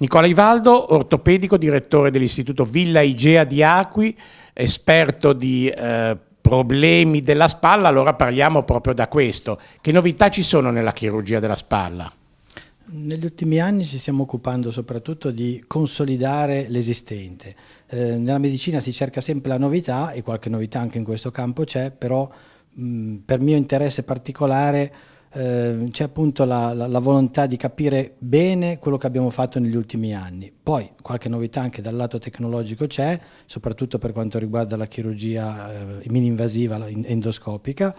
Nicola Ivaldo, ortopedico, direttore dell'Istituto Villa Igea di Acqui, esperto di eh, problemi della spalla, allora parliamo proprio da questo. Che novità ci sono nella chirurgia della spalla? Negli ultimi anni ci stiamo occupando soprattutto di consolidare l'esistente. Eh, nella medicina si cerca sempre la novità e qualche novità anche in questo campo c'è, però mh, mm, per mio interesse particolare Ehm, c'è appunto la, la, la, volontà di capire bene quello che abbiamo fatto negli ultimi anni. Poi qualche novità anche dal lato tecnologico c'è, soprattutto per quanto riguarda la chirurgia eh, mini-invasiva endoscopica,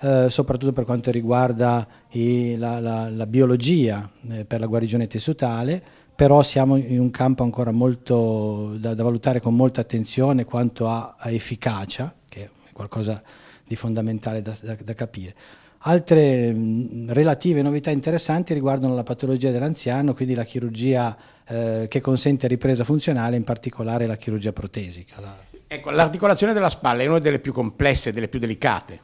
eh, soprattutto per quanto riguarda i, la, la, biologia eh, per la guarigione tessutale, però siamo in un campo ancora molto da, da valutare con molta attenzione quanto a, a efficacia, che è qualcosa di fondamentale da, da, da capire. Altre mm, relative novità interessanti riguardano la patologia dell'anziano, quindi la chirurgia eh, che consente ripresa funzionale, in particolare la chirurgia protesica. Ecco, l'articolazione della spalla è una delle più complesse, delle più delicate.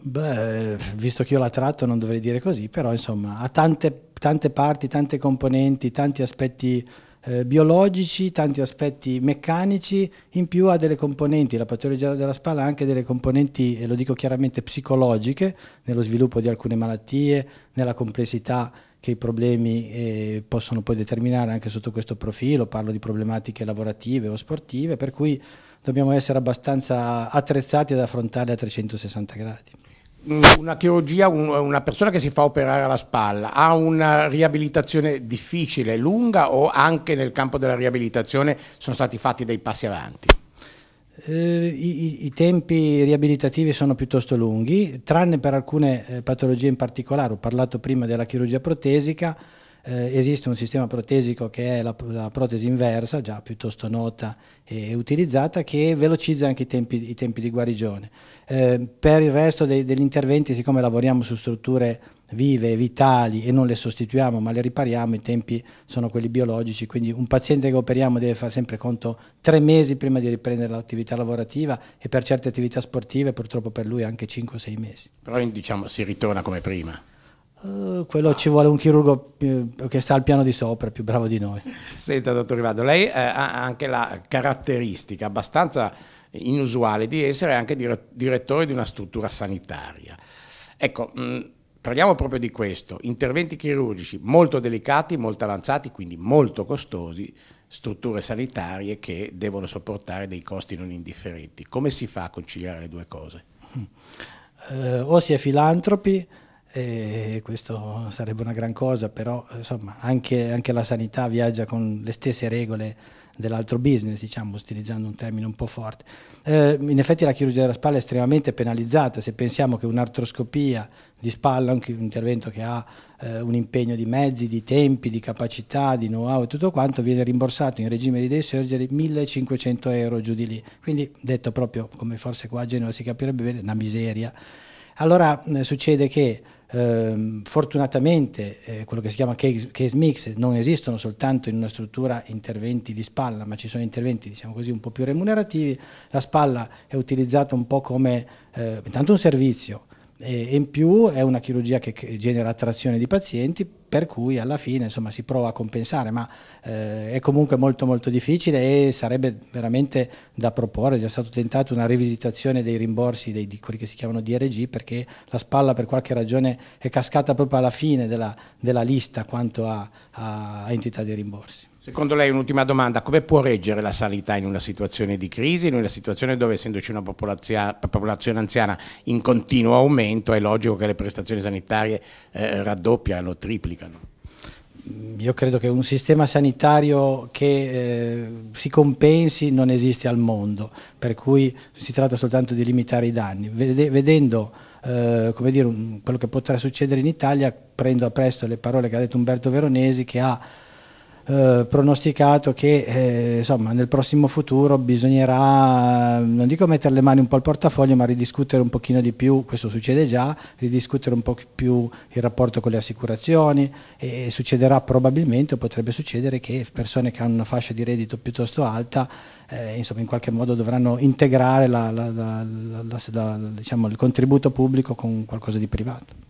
Beh, visto che io la tratto non dovrei dire così, però insomma ha tante, tante parti, tante componenti, tanti aspetti eh, biologici, tanti aspetti meccanici, in più ha delle componenti, la patologia della spalla ha anche delle componenti, e lo dico chiaramente, psicologiche, nello sviluppo di alcune malattie, nella complessità che i problemi eh, possono poi determinare anche sotto questo profilo, parlo di problematiche lavorative o sportive, per cui dobbiamo essere abbastanza attrezzati ad affrontarle a 360 gradi. Mm, una chirurgia, un, una persona che si fa operare alla spalla ha una riabilitazione difficile, lunga o anche nel campo della riabilitazione sono stati fatti dei passi avanti? Eh, i, i, tempi riabilitativi sono piuttosto lunghi, tranne per alcune eh, patologie in particolare, ho parlato prima della chirurgia protesica, eh, esiste un sistema protesico che è la, la, protesi inversa, già piuttosto nota e, utilizzata, che velocizza anche i tempi, i tempi di guarigione. Eh, per il resto dei, degli interventi, siccome lavoriamo su strutture vive, vitali e non le sostituiamo ma le ripariamo, i tempi sono quelli biologici, quindi un paziente che operiamo deve fare sempre conto tre mesi prima di riprendere l'attività lavorativa e per certe attività sportive purtroppo per lui anche 5-6 mesi. Però diciamo si ritorna come prima. Eh, quello ci vuole un chirurgo eh, che sta al piano di sopra, più bravo di noi. Senta, dottor Rivado, lei eh, ha anche la caratteristica abbastanza inusuale di essere anche direttore di una struttura sanitaria. Ecco, mm, parliamo proprio di questo. Interventi chirurgici molto delicati, molto avanzati, quindi molto costosi, strutture sanitarie che devono sopportare dei costi non indifferenti. Come si fa a conciliare le due cose? Uh, o si è filantropi e questo sarebbe una gran cosa, però insomma, anche, anche, la sanità viaggia con le stesse regole dell'altro business, diciamo, utilizzando un termine un po' forte. Eh, in effetti la chirurgia della spalla è estremamente penalizzata, se pensiamo che un'artroscopia di spalla, un intervento che ha eh, un impegno di mezzi, di tempi, di capacità, di know-how e tutto quanto, viene rimborsato in regime di day surgery 1500 euro giù di lì. Quindi detto proprio come forse qua a Genova si capirebbe bene, una miseria. Allora eh, succede che eh, fortunatamente eh, quello che si chiama case, case, mix non esistono soltanto in una struttura interventi di spalla, ma ci sono interventi diciamo così, un po' più remunerativi, la spalla è utilizzata un po' come eh, intanto un servizio, e in più è una chirurgia che genera attrazione di pazienti per cui alla fine insomma, si prova a compensare ma eh, è comunque molto molto difficile e sarebbe veramente da proporre, è già stato tentato una rivisitazione dei rimborsi dei, di quelli che si chiamano DRG perché la spalla per qualche ragione è cascata proprio alla fine della, della lista quanto a, a entità dei rimborsi. Secondo lei un'ultima domanda, come può reggere la sanità in una situazione di crisi, in una situazione dove essendoci una popolazione anziana in continuo aumento è logico che le prestazioni sanitarie eh, raddoppiano, triplicano? Mm, io credo che un sistema sanitario che eh, si compensi non esiste al mondo, per cui si tratta soltanto di limitare i danni. Vedendo eh, dire, quello che potrà succedere in Italia, prendo a presto le parole che ha detto Umberto Veronesi che ha eh, pronosticato che eh, insomma, nel prossimo futuro bisognerà, non dico mettere le mani un po' al portafoglio, ma ridiscutere un pochino di più, questo succede già, ridiscutere un po' più il rapporto con le assicurazioni e succederà probabilmente o potrebbe succedere che persone che hanno una fascia di reddito piuttosto alta eh, insomma, in qualche modo dovranno integrare la, la, la, diciamo, il contributo pubblico con qualcosa di privato.